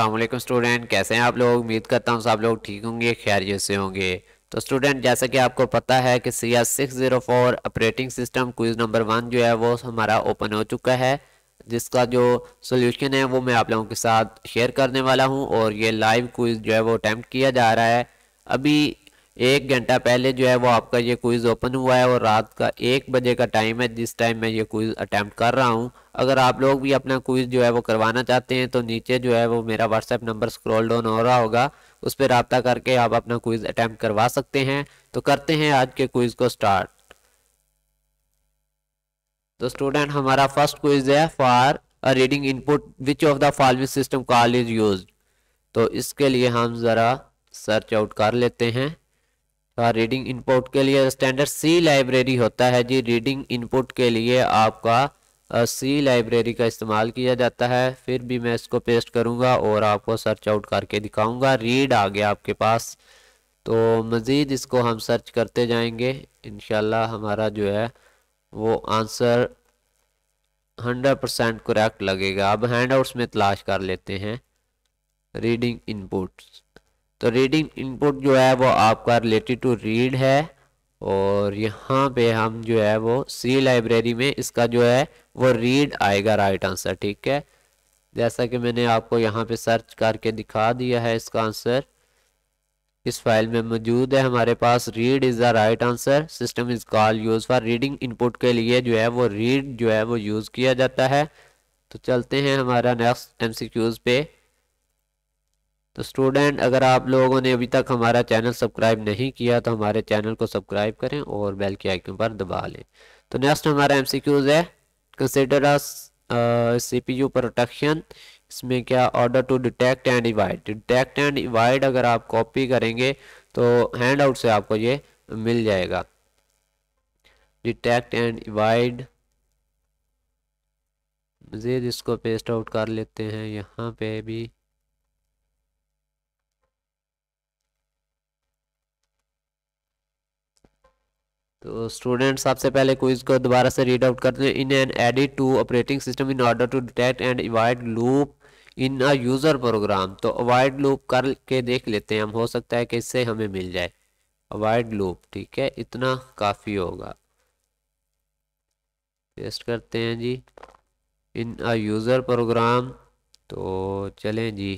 Aslam student कैसे हैं आप लोग उम्मीद करता हूँ सब लोग ठीक होंगे खैर जैसे होंगे तो स्टूडेंट जैसा कि आपको पता है कि C S six zero four operating system quiz number one जो है वो हमारा ओपन हो चुका है जिसका जो सोल्यूशन है वो मैं आप लोगों के साथ शेयर करने वाला हूँ और ये लाइव क्विज़ जो है वो अटैम्प्ट किया जा रहा है अभी एक घंटा पहले जो है वो आपका ये क्विज़ ओपन हुआ है और रात का एक बजे का टाइम है जिस टाइम मैं ये क्विज़ अटैम्प्ट कर रहा हूँ अगर आप लोग भी अपना क्विज़ जो है वो करवाना चाहते हैं तो नीचे जो है वो मेरा व्हाट्सएप नंबर स्क्रॉल डाउन हो रहा होगा उस पर रबता करके आप अपना क्विज़ अटैम्प्ट करवा सकते हैं तो करते हैं आज के क्विज़ को स्टार्ट तो स्टूडेंट हमारा फर्स्ट क्विज़ है for a reading input which of the following system call is use तो इसके लिए हम ज़रा सर्च आउट कर लेते हैं रीडिंग हाँ, इनपुट के लिए स्टैंडर्ड सी लाइब्रेरी होता है जी रीडिंग इनपुट के लिए आपका सी लाइब्रेरी का इस्तेमाल किया जाता है फिर भी मैं इसको पेस्ट करूँगा और आपको सर्च आउट करके दिखाऊँगा रीड आ गया आपके पास तो मज़ीद इसको हम सर्च करते जाएंगे इन हमारा जो है वो आंसर हंड्रेड परसेंट करेक्ट लगेगा अब हैंड आउट्स में तलाश कर लेते हैं रीडिंग इनपुट्स तो रीडिंग इनपुट जो है वो आपका रिलेटेड टू रीड है और यहाँ पे हम जो है वो सी लाइब्रेरी में इसका जो है वो रीड आएगा राइट आंसर ठीक है जैसा कि मैंने आपको यहाँ पे सर्च करके दिखा दिया है इसका आंसर इस फाइल में मौजूद है हमारे पास read is the right answer system is call use for reading input के लिए जो है वो रीड जो है वो यूज़ किया जाता है तो चलते हैं हमारा नेक्स्ट एम पे तो स्टूडेंट अगर आप लोगों ने अभी तक हमारा चैनल सब्सक्राइब नहीं किया तो हमारे चैनल को सब्सक्राइब करें और बेल के आइकन पर दबा लें तो नेक्स्ट हमारा एम सी क्यूज़ है consider C P U protection इसमें क्या order to detect and avoid detect and avoid अगर आप कॉपी करेंगे तो हैंड आउट से आपको ये मिल जाएगा डिटेक्ट एंड इवाइड मज़ीद इसको पेस्ट आउट कर लेते हैं यहाँ पे भी तो स्टूडेंट्स सबसे पहले क्विज को दोबारा से रीड आउट करते हैं in an edit to operating system in order to detect and avoid loop in a user program तो अवॉइड लूप करके देख लेते हैं हम हो सकता है कि इससे हमें मिल जाए अवॉइड लूप ठीक है इतना काफ़ी होगा टेस्ट करते हैं जी इन अ यूज़र प्रोग्राम तो चलें जी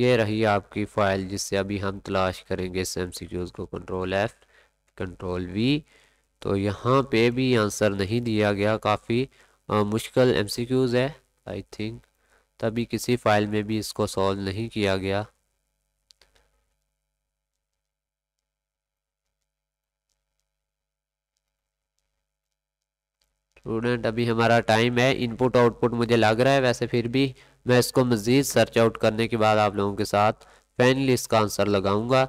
ये रही आपकी फ़ाइल जिससे अभी हम तलाश करेंगे इस एम को कंट्रोल एफ़ कंट्रोल वी तो यहाँ पे भी आंसर नहीं दिया गया काफ़ी मुश्किल एमसीक्यूज़ है आई थिंक तभी किसी फाइल में भी इसको सॉल्व नहीं किया गया स्टूडेंट अभी हमारा टाइम है इनपुट आउटपुट मुझे लग रहा है वैसे फिर भी मैं इसको मज़ीद सर्च आउट करने के बाद आप लोगों के साथ फाइनली इसका आंसर लगाऊंगा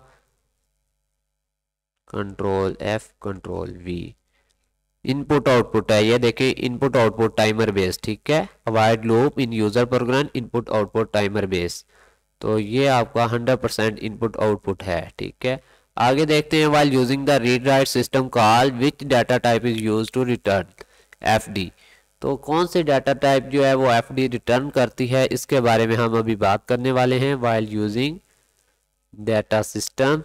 control F control V input output है ये देखें इनपुट आउटपुट टाइमर बेस ठीक है avoid loop in user program input output timer base तो ये आपका 100 परसेंट इनपुट आउटपुट है ठीक है आगे देखते हैं while using the read write system call which data type is use to return F D तो कौन से डाटा टाइप जो है वो एफ डी रिटर्न करती है इसके बारे में हम अभी बात करने वाले हैं while using data system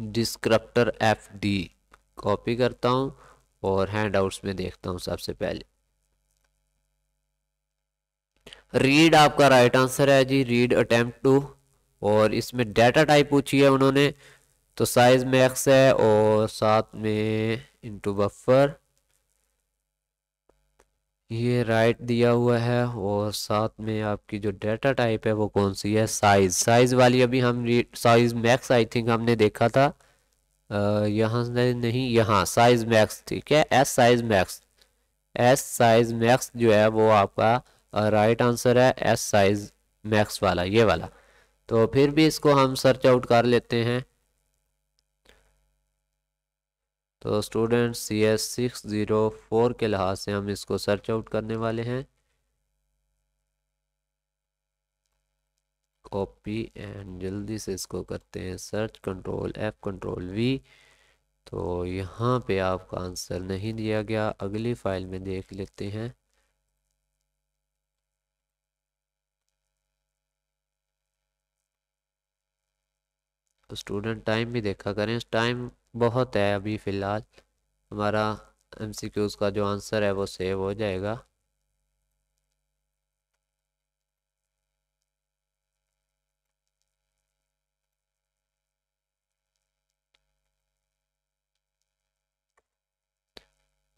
descriptor F D copy करता हूँ और हैंडआउट्स में देखता हूँ सबसे पहले रीड आपका राइट right आंसर है जी रीड अटेम्प्ट टू और इसमें डाटा टाइप पूछी है उन्होंने तो साइज में एक्स है और साथ में इंटू बफर ये राइट दिया हुआ है और साथ में आपकी जो डेटा टाइप है वो कौन सी है साइज साइज वाली अभी हम साइज मैक्स आई थिंक हमने देखा था यहाँ से नहीं यहाँ साइज मैक्स ठीक है S size max S size max जो है वो आपका राइट आंसर है एस साइज मैक्स वाला ये वाला तो फिर भी इसको हम सर्च आउट कर लेते हैं तो student C S six zero four के लिहाज से हम इसको सर्च आउट करने वाले हैं कॉपी एंड जल्दी से इसको करते हैं search control F control V तो यहाँ पे आपका आंसर नहीं दिया गया अगली फाइल में देख लेते हैं स्टूडेंट तो टाइम भी देखा करें टाइम बहुत है अभी फ़िलहाल हमारा एम सी क्यूज़ का जो आंसर है वो सेव हो जाएगा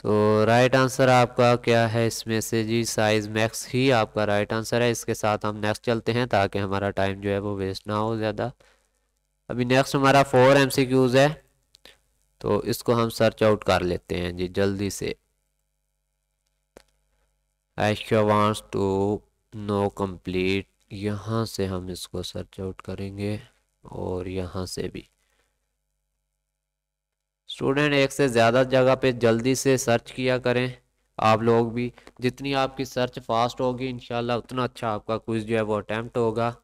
तो राइट आंसर आपका क्या है इसमें से जी साइज मैक्स ही आपका राइट आंसर है इसके साथ हम नेक्स्ट चलते हैं ताकि हमारा टाइम जो है वो वेस्ट ना हो ज़्यादा अभी नेक्स्ट हमारा फोर एम सी क्यूज़ है तो इसको हम सर्च आउट कर लेते हैं जी जल्दी से Esha wants to know complete यहाँ से हम इसको सर्च आउट करेंगे और यहाँ से भी स्टूडेंट एक से ज़्यादा जगह पे जल्दी से सर्च किया करें आप लोग भी जितनी आपकी सर्च फास्ट होगी इन उतना अच्छा आपका क्विज जो है वो अटैम्प्ट होगा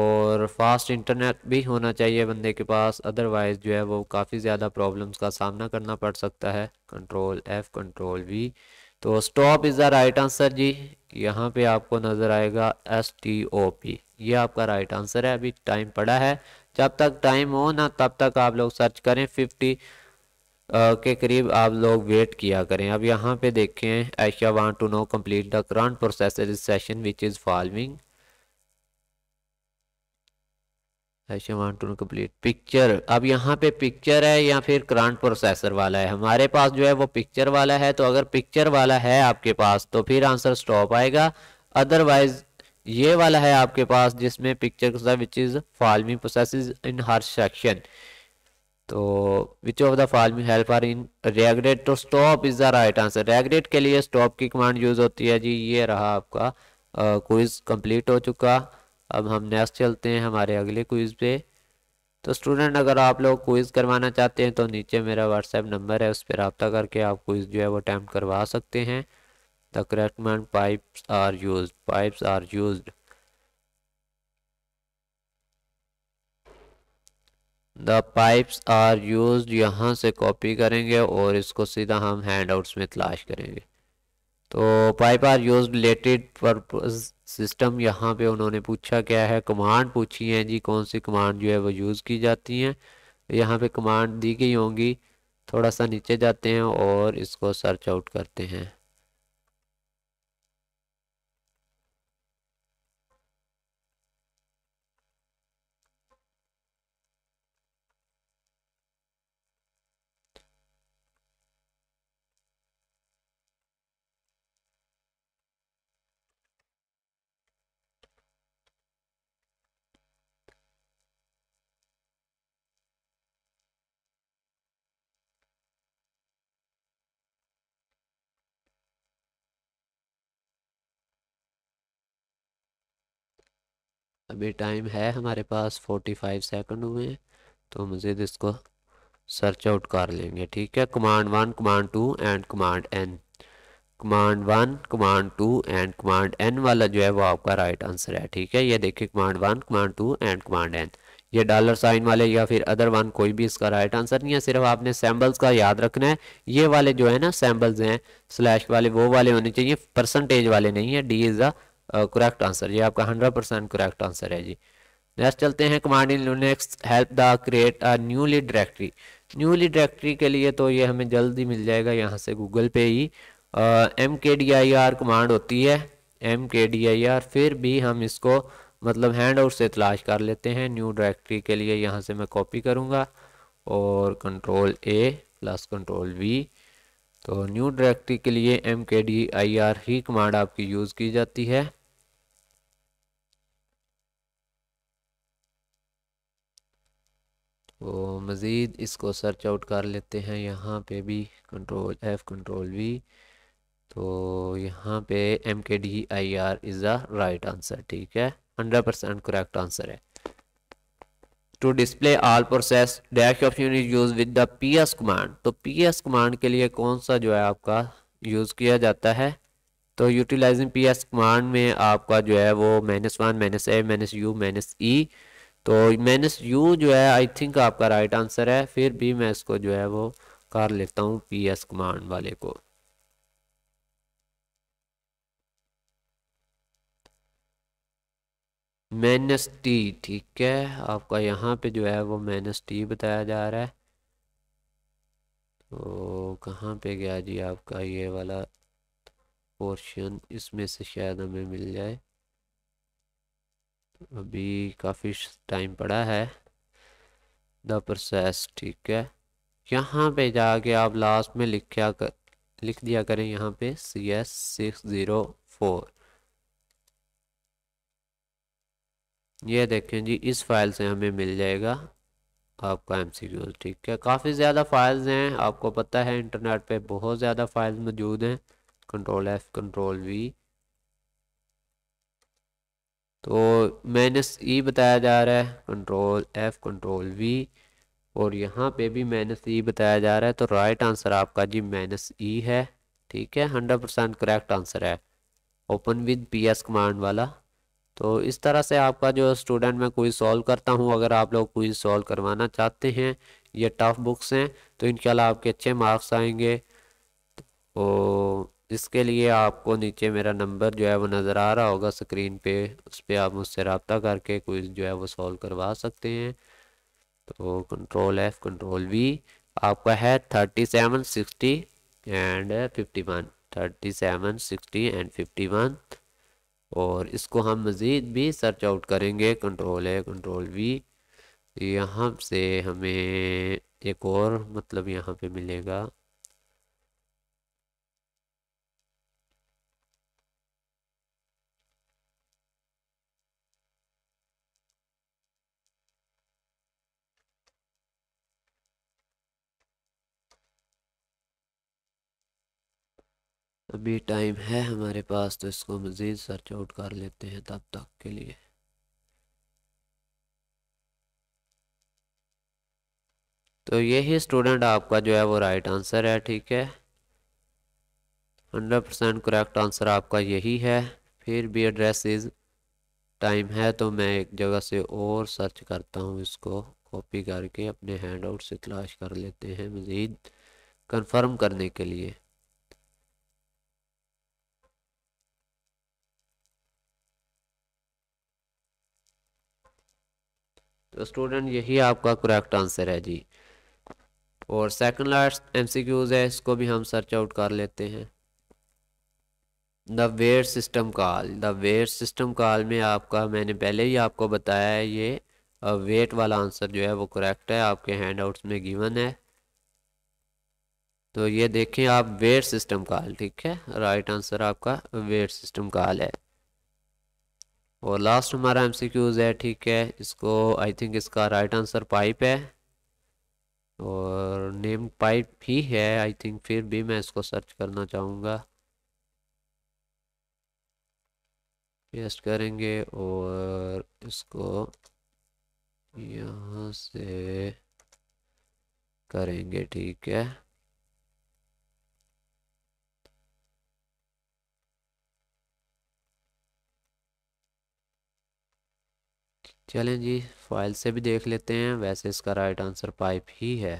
और फास्ट इंटरनेट भी होना चाहिए बंदे के पास अदरवाइज़ जो है वो काफ़ी ज़्यादा प्रॉब्लम्स का सामना करना पड़ सकता है कंट्रोल एफ़ कंट्रोल वी तो stop is the right answer जी यहाँ पे आपको नज़र आएगा एस टी ओ पी ये आपका राइट right आंसर है अभी टाइम पड़ा है जब तक टाइम हो ना तब तक आप लोग सर्च करें फिफ्टी के करीब आप लोग वेट किया करें अब यहाँ पे देखें Aisha want to know complete the current process session which is following I want to picture अब यहाँ पे पिक्चर है या फिर क्रांट प्रोसेसर वाला है हमारे पास जो है वो पिक्चर वाला है तो अगर पिक्चर वाला है आपके पास तो फिर आंसर स्टॉप आएगा अदरवाइज ये वाला है आपके पास जिसमें picture which is following process in her section तो which of the following help are in regret to stop is the right answer regret के लिए स्टॉप की कमांड यूज़ होती है जी ये रहा आपका क्विज कंप्लीट हो चुका अब हम नेक्स्ट चलते हैं हमारे अगले क्विज़ पे तो स्टूडेंट अगर आप लोग क्विज़ करवाना चाहते हैं तो नीचे मेरा व्हाट्सएप नंबर है उस पर रबता करके आप क्विज़ जो है वो अटैम्प्ट करवा सकते हैं the man pipes are use pipes are use the pipes are use यहाँ से कॉपी करेंगे और इसको सीधा हम हैंड आउट्स में तलाश करेंगे तो pipe are use related purpose system यहाँ पे उन्होंने पूछा क्या है कमांड पूछी है जी कौन सी कमांड जो है वो यूज़ की जाती हैं यहाँ पे कमांड दी गई होंगी थोड़ा सा नीचे जाते हैं और इसको सर्च आउट करते हैं अभी टाइम है हमारे पास फोर्टी फाइव सेकेंड हुए हैं तो मज़ीद इसको सर्च आउट कर लेंगे ठीक है command one command two and command N command one command two and command N वाला जो है वो आपका राइट आंसर है ठीक है ये देखिए command one command two and command N ये डॉलर साइन वाले या फिर अदर वन कोई भी इसका राइट आंसर नहीं है सिर्फ आपने सैम्बल्स का याद रखना है ये वाले जो है ना सैम्बल्स हैं स्लैश वाले वो वाले होने चाहिए परसेंटेज वाले नहीं है D is the correct answer ये आपका हंड्रेड परसेंट करेक्ट आंसर है जी नेक्स्ट चलते हैं command in Linux help the create a newly directory newly directory के लिए तो ये हमें जल्दी मिल जाएगा यहाँ से गूगल पे ही M K D I R command होती है M K D I are फिर भी हम इसको मतलब हैंड आउट से तलाश कर लेते हैं न्यू डायरेक्टरी के लिए यहाँ से मैं कॉपी करूँगा और control A plus control V तो न्यू डायरेक्टरी के लिए M K D I R ही कमांड आपकी यूज़ की जाती है तो मज़ीद इसको सर्च आउट कर लेते हैं यहाँ पे भी कंट्रोल एफ़ कंट्रोल वी तो यहाँ पे M K D I R is the right answer ठीक है हंड्रेड परसेंट करेक्ट आंसर है to display all process dash option is use with the PS command तो पीएस कमांड के लिए कौन सा जो है आपका यूज़ किया जाता है तो यूटिलाइजिंग पी एस कमांड में आपका जो है वो minus one minus A minus U minus E तो माइनस यू जो है आई थिंक आपका राइट right आंसर है फिर भी मैं इसको जो है वो कर लेता हूँ पी एस कमांड वाले को माइनस टी ठीक है आपका यहाँ पे जो है वो माइनस टी बताया जा रहा है तो कहाँ पे गया जी आपका ये वाला पोर्शन इसमें से शायद हमें मिल जाए तो अभी काफ़ी टाइम पड़ा है द प्रोसेस ठीक है यहाँ पे जाके आप लास्ट में लिखा कर लिख दिया करें यहाँ पे C S six zero four ये देखें जी इस फाइल से हमें मिल जाएगा आपका एम ठीक है काफ़ी ज़्यादा फाइल्स हैं आपको पता है इंटरनेट पे बहुत ज़्यादा फाइल्स मौजूद हैं कंट्रोल एफ कंट्रोल वी तो माइनस ई बताया जा रहा है कंट्रोल एफ कंट्रोल वी और यहाँ पे भी माइनस ई बताया जा रहा है तो राइट आंसर आपका जी माइनस ई e है ठीक है हंड्रेड परसेंट करेक्ट आंसर है open with P S command वाला तो इस तरह से आपका जो स्टूडेंट मैं कोई सॉल्व करता हूँ अगर आप लोग कोई सॉल्व करवाना चाहते हैं ये टफ बुक्स हैं तो इनशाला आपके अच्छे मार्क्स आएंगे तो इसके लिए आपको नीचे मेरा नंबर जो है वो नज़र आ रहा होगा स्क्रीन पे उस पर आप मुझसे रबता करके कोई जो है वो सॉल्व करवा सकते हैं तो कंट्रोल एफ कंट्रोल वी आपका है thirty seven sixty and fifty one thirty seven sixty and fifty one और इसको हम मज़ीद भी सर्च आउट करेंगे कंट्रोल है कंट्रोल वी यहाँ से हमें एक और मतलब यहाँ पे मिलेगा अभी टाइम है हमारे पास तो इसको मज़ीद सर्च आउट कर लेते हैं तब तक के लिए तो यही स्टूडेंट आपका जो है वो राइट आंसर है ठीक है हंड्रेड परसेंट करेक्ट आंसर आपका यही है फिर भी एड्रेस इज़ टाइम है तो मैं एक जगह से और सर्च करता हूँ इसको कॉपी करके अपने हैंड आउट से तलाश कर लेते हैं मज़ीद कंफर्म करने के लिए तो स्टूडेंट यही आपका करेक्ट आंसर है जी और सेकंड लास्ट एमसीक्यूज है इसको भी हम सर्च आउट कर लेते हैं the where system call the where system call में आपका मैंने पहले ही आपको बताया है ये वेट वाला आंसर जो है वो करेक्ट है आपके हैंड आउट्स में गिवन है तो ये देखें आप वेयर सिस्टम कॉल ठीक है राइट right आंसर आपका वेयर सिस्टम कॉल है और लास्ट हमारा एमसीक्यूज क्यूज़ है ठीक है इसको आई थिंक इसका राइट आंसर पाइप है और नेम पाइप ही है आई थिंक फिर भी मैं इसको सर्च करना चाहूँगा पेस्ट करेंगे और इसको यहाँ से करेंगे ठीक है चलें जी फाइल से भी देख लेते हैं वैसे इसका राइट आंसर पाइप ही है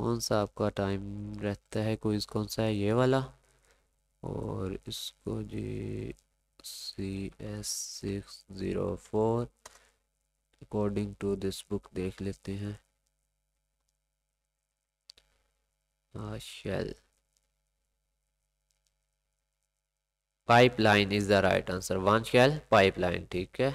कौन सा आपका टाइम रहता है कोई कौन सा है ये वाला और इसको जी C S six zero four according to this book देख लेते हैं marshal pipeline is the right answer shell pipeline ठीक है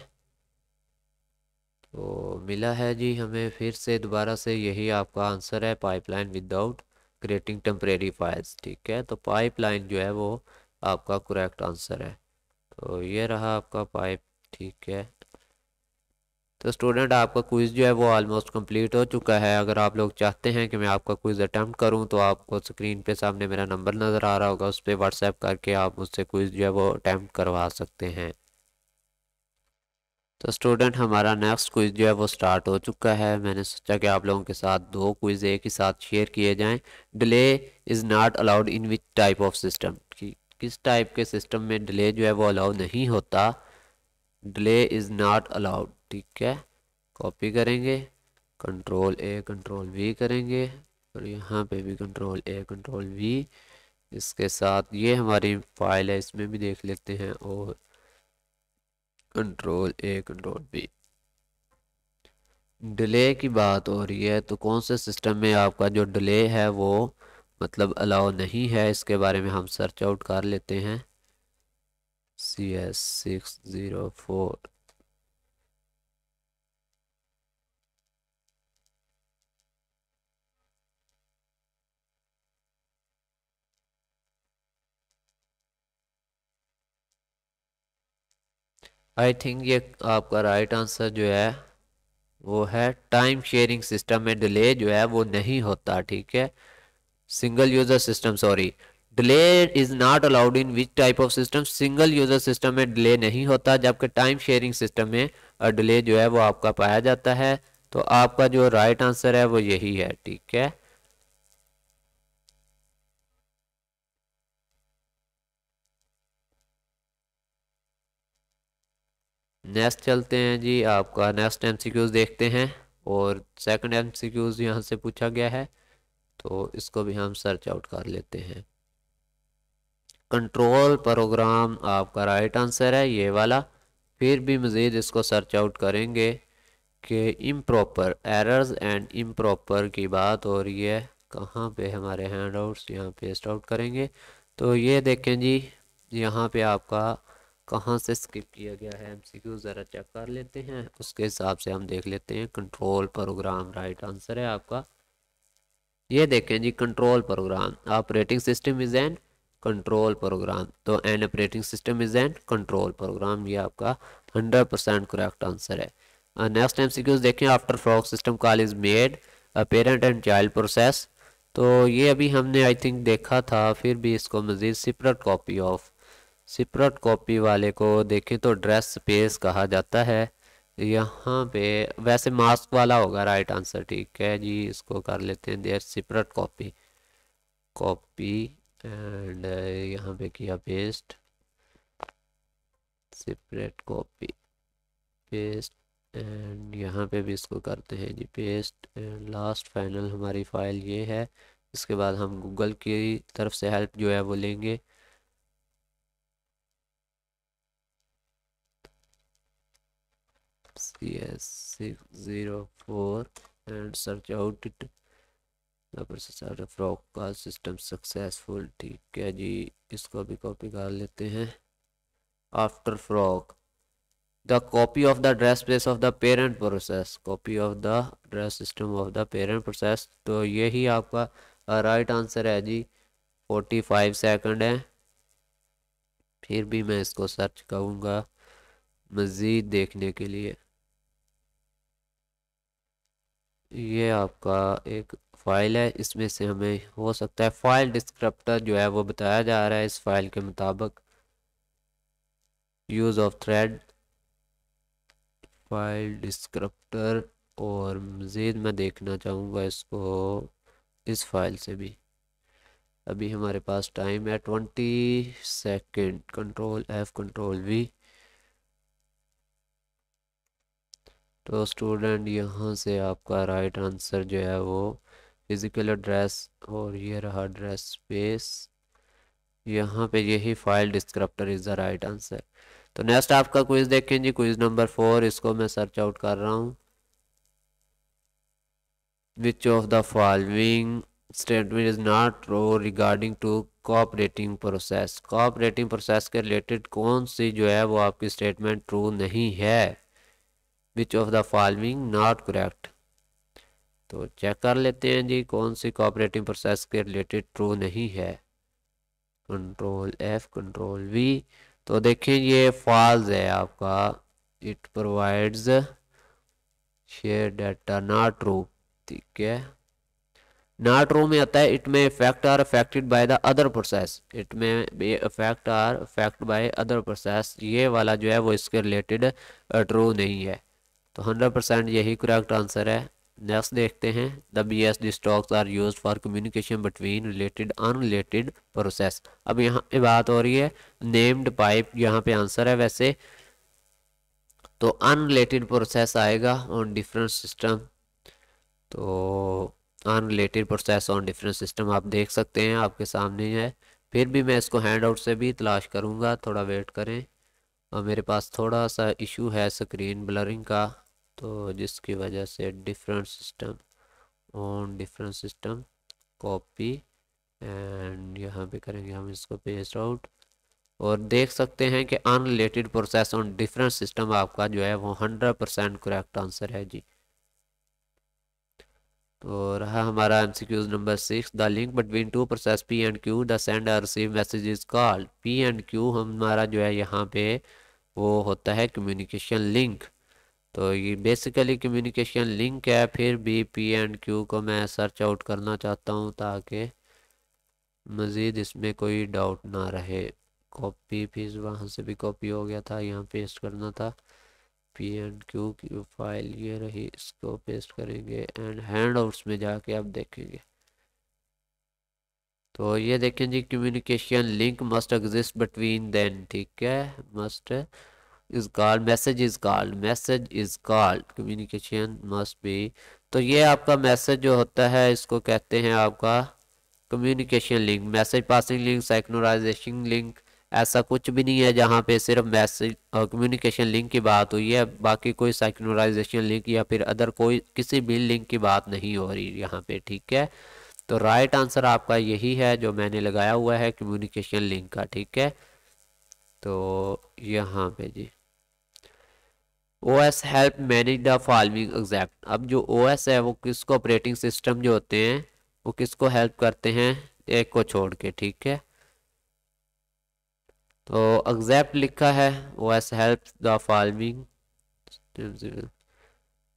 तो मिला है जी हमें फिर से दोबारा से यही आपका आंसर है pipeline without creating temporary files ठीक है तो पाइपलाइन जो है वो आपका करेक्ट आंसर है तो ये रहा आपका पाइप ठीक है तो स्टूडेंट आपका क्विज़ जो है वो ऑलमोस्ट कंप्लीट हो चुका है अगर आप लोग चाहते हैं कि मैं आपका क्विज़ अटैम्प्ट करूं तो आपको स्क्रीन पे सामने मेरा नंबर नज़र आ रहा होगा उस पर व्हाट्सएप करके आप मुझसे क्विज़ जो है वो अटैम्प्ट करवा सकते हैं तो स्टूडेंट हमारा नेक्स्ट क्विज़ जो है वो स्टार्ट हो चुका है मैंने सोचा कि आप लोगों के साथ दो क्विज़ एक ही साथ शेयर किए जाएँ delay is not allowed in which type of system किस टाइप के सिस्टम में डिले जो है वो अलाउ नहीं होता डिले इज़ नॉट अलाउड ठीक है कॉपी करेंगे कंट्रोल ए कंट्रोल वी करेंगे और यहाँ पे भी कंट्रोल ए कंट्रोल वी इसके साथ ये हमारी फाइल है इसमें भी देख लेते हैं और control A control B delay की बात हो रही है तो कौन से सिस्टम में आपका जो डिले है वो मतलब अलाउ नहीं है इसके बारे में हम सर्च आउट कर लेते हैं C S six zero four I think ये आपका राइट right आंसर जो है वो है टाइम शेयरिंग सिस्टम में डिले जो है वो नहीं होता ठीक है single user system sorry delay is not allowed in which type of system single user system में डिले नहीं होता जबकि टाइम शेयरिंग सिस्टम में डिले जो है वो आपका पाया जाता है तो आपका जो राइट right आंसर है वो यही है ठीक है नेक्स्ट चलते हैं जी आपका नेक्स्ट एम देखते हैं और सेकंड सी यहाँ से पूछा गया है तो इसको भी हम सर्च आउट कर लेते हैं कंट्रोल प्रोग्राम आपका राइट आंसर है ये वाला फिर भी मज़ीद इसको सर्च आउट करेंगे कि improper errors and improper की बात हो रही है कहाँ पे हमारे हैंड आउट्स यहाँ पेस्ट आउट करेंगे तो ये देखें जी यहाँ पे आपका कहाँ से स्किप किया गया है एमसीक्यू ज़रा चेक कर लेते हैं उसके हिसाब से हम देख लेते हैं कंट्रोल प्रोग्राम राइट आंसर है आपका ये देखें जी control program operating system is an control program तो an operating system is an control program ये आपका हंड्रेड परसेंट करेक्ट आंसर है नेक्स्ट एम सी क्यूज देखें after fork system call is made a parent and child process तो ये अभी हमने I think देखा था फिर भी इसको मज़ीद separate copy of separate copy वाले को देखें तो ड्रेस स्पेस कहा जाता है यहाँ पे वैसे मास्क वाला होगा राइट आंसर ठीक है जी इसको कर लेते हैं there separate copy copy and uh, यहाँ पे किया paste separate copy paste and यहाँ पे भी इसको करते हैं जी पेस्ट एंड लास्ट फाइनल हमारी फ़ाइल ये है इसके बाद हम गूगल की तरफ से हेल्प जो है वो लेंगे CS604 and search out it the process process fork का system successful ठीक है जी इसको भी कॉपी कर लेते हैं after frog the copy of the address space of the parent process copy of the address system of the parent process तो यही आपका राइट right आंसर है जी 45 second है फिर भी मैं इसको सर्च करूँगा मज़ीद देखने के लिए ये आपका एक फ़ाइल है इसमें से हमें हो सकता है फ़ाइल डिस्क्रिप्टर जो है वो बताया जा रहा है इस फाइल के मुताबिक use of thread file descriptor और मज़ीद मैं देखना चाहूँगा इसको इस फाइल से भी अभी हमारे पास टाइम है twenty second control F control V तो स्टूडेंट यहाँ से आपका राइट आंसर जो है वो फिज़िकल एड्रेस और ये रहा एड्रेस स्पेस यहाँ पे यही file descriptor is the right answer तो नेक्स्ट आपका क्विज देखें जी क्विज नंबर फोर इसको मैं सर्च आउट कर रहा हूँ which of the following statement is not true regarding to cooperating process cooperating process के रिलेटेड कौन सी जो है वो आपकी स्टेटमेंट ट्रू नहीं है which of the following not correct तो चेक कर लेते हैं जी कौन सी कॉपरेटिंग प्रोसेस के रिलेटेड ट्रू नहीं है कंट्रोल एफ कंट्रोल वी तो देखें ये फॉल्स है आपका it provides share data not true ठीक है नॉट ट्रू में आता है इट में effect are affected by the other process it में effect are affect by other process ये वाला जो है वो इसके रिलेटेड ट्रू नहीं है तो हंड्रेड परसेंट यही करेक्ट आंसर है नेक्स्ट देखते हैं the B S D sockets are use for communication between related unrelated process अब यहाँ पे बात हो रही है नेम्ड पाइप यहाँ पे आंसर है वैसे तो अनरिलेटेड प्रोसेस आएगा ऑन डिफरेंट सिस्टम तो unrelated process on different system आप देख सकते हैं आपके सामने है फिर भी मैं इसको हैंड आउट से भी तलाश करूँगा थोड़ा वेट करें और मेरे पास थोड़ा सा इशू है स्क्रीन ब्लरिंग का तो जिसकी वजह से different system on different system copy and यहाँ पे करेंगे हम इसको पेस्ट आउट और देख सकते हैं कि unrelated process on different system आपका जो है वो हंड्रेड परसेंट करेक्ट आंसर है जी तो रहा हमारा M C Qs number six the link between two process P and Q the send और receive message is called P and Q हमारा जो है यहाँ पे वो होता है कम्युनिकेशन लिंक तो ये बेसिकली कम्युनिकेशन लिंक है फिर भी पी एंड क्यू को मैं सर्च आउट करना चाहता हूँ ताकि मज़ीद इसमें कोई डाउट ना रहे कॉपी फिर वहाँ से भी कॉपी हो गया था यहाँ पेस्ट करना था पी एंड क्यू की फाइल ये रही इसको पेस्ट करेंगे एंड हैंड आउट्स में जाके आप देखेंगे तो ये देखें जी communication link must exist between them ठीक है must is call message is call message is called communication must be तो ये आपका मैसेज जो होता है इसको कहते हैं आपका communication link message passing link synchronization link ऐसा कुछ भी नहीं है जहाँ पे सिर्फ मैसेज और कम्युनिकेशन लिंक की बात हुई है बाकी कोई साइक्नोराइजेशन लिंक या फिर अदर कोई किसी भी लिंक की बात नहीं हो रही यहाँ पे ठीक है तो राइट आंसर आपका यही है जो मैंने लगाया हुआ है कम्युनिकेशन लिंक का ठीक है तो यहाँ पे जी O S help manage the following exact अब जो ओ एस है वो किसको ऑपरेटिंग सिस्टम जो होते हैं वो किसको हेल्प करते हैं एक को छोड़ के ठीक है तो एग्जैक्ट लिखा है O S help the following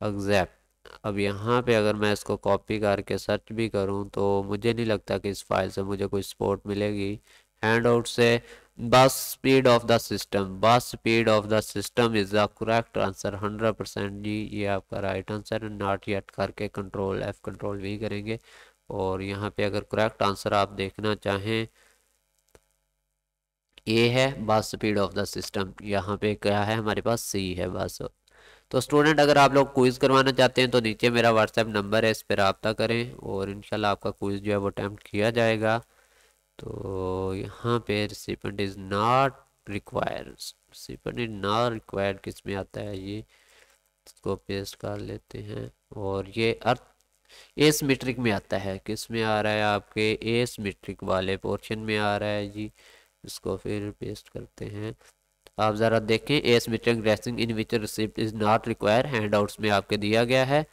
exact अब यहाँ पे अगर मैं इसको कॉपी करके सर्च भी करूँ तो मुझे नहीं लगता कि इस फाइल से मुझे कोई सपोर्ट मिलेगी हैंड आउट से bus speed of the system bus speed of the system is the correct answer 100 percent जी ये आपका राइट आंसर है नॉट येट करके कंट्रोल एफ कंट्रोल वी करेंगे और यहाँ पे अगर करेक्ट आंसर आप देखना चाहें ए है बस स्पीड ऑफ द सिस्टम यहाँ पे क्या है हमारे पास सी है बस तो स्टूडेंट अगर आप लोग क्विज़ करवाना चाहते हैं तो नीचे मेरा व्हाट्सएप नंबर है इस पर रबता करें और इनशाला आपका क्विज़ जो है वो अटैम्प्ट किया जाएगा तो यहाँ पे recipient is not required recipient is not required किस में आता है ये इसको पेस्ट कर लेते हैं और ये अर्थ एस मीट्रिक में आता है किस में आ रहा है आपके एस मीट्रिक वाले पोर्शन में आ रहा है जी इसको फिर पेस्ट करते हैं आप ज़रा देखें asymmetric addressing in which receipt is not require handouts में आपके दिया गया है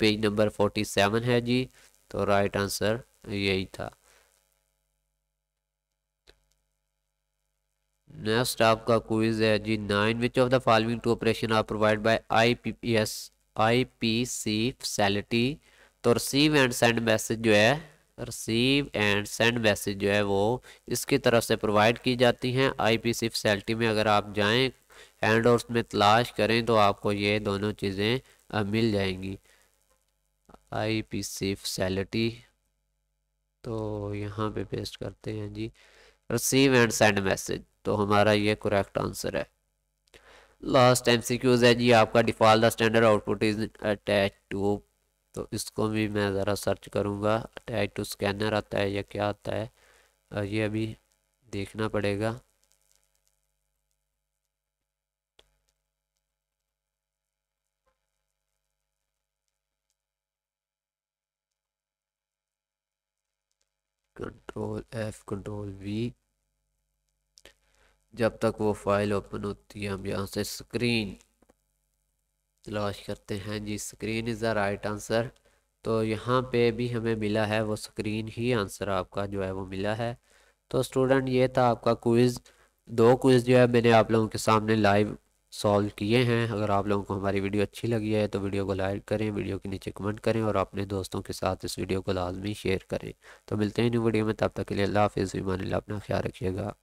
पेज नंबर फोर्टी सेवन है जी तो राइट आंसर यही था नेक्स्ट आपका क्विज है जी nine which of the following two operation are provide by I P C facility तो रिसीव एंड सेंड मैसेज जो है रिसीव एंड सेंड मैसेज जो है वो इसकी तरफ से प्रोवाइड की जाती हैं आई पी सी फैसिलिटी में अगर आप जाएं एंड और उसमें तलाश करें तो आपको ये दोनों चीज़ें मिल जाएंगी आई पी सी फैसिलिटी तो यहाँ पे पेस्ट करते हैं जी रिसीव एंड सेंड मैसेज तो हमारा ये करेक्ट आंसर है लास्ट एम सी क्यूज़ है जी आपका default standard output is attach to तो इसको भी मैं ज़रा सर्च करूँगा अटैच टू स्कैनर आता है या क्या आता है ये अभी देखना पड़ेगा कंट्रोल एफ कंट्रोल वी जब तक वो फाइल ओपन होती है हम यहाँ से स्क्रीन तलाश करते हैं जी screen is the right answer तो यहाँ पे भी हमें मिला है वो स्क्रीन ही आंसर आपका जो है वो मिला है तो स्टूडेंट ये था आपका क्विज़ दो क्विज़ जो है मैंने आप लोगों के सामने लाइव सॉल्व किए हैं अगर आप लोगों को हमारी वीडियो अच्छी लगी है तो वीडियो को लाइक करें वीडियो के नीचे कमेंट करें और अपने दोस्तों के साथ इस वीडियो को लाजमी शेयर करें तो मिलते हैं न्यू वीडियो में तब तक के लिए अल्लाह हाफिज़ ईमान अपना ख्याल रखिएगा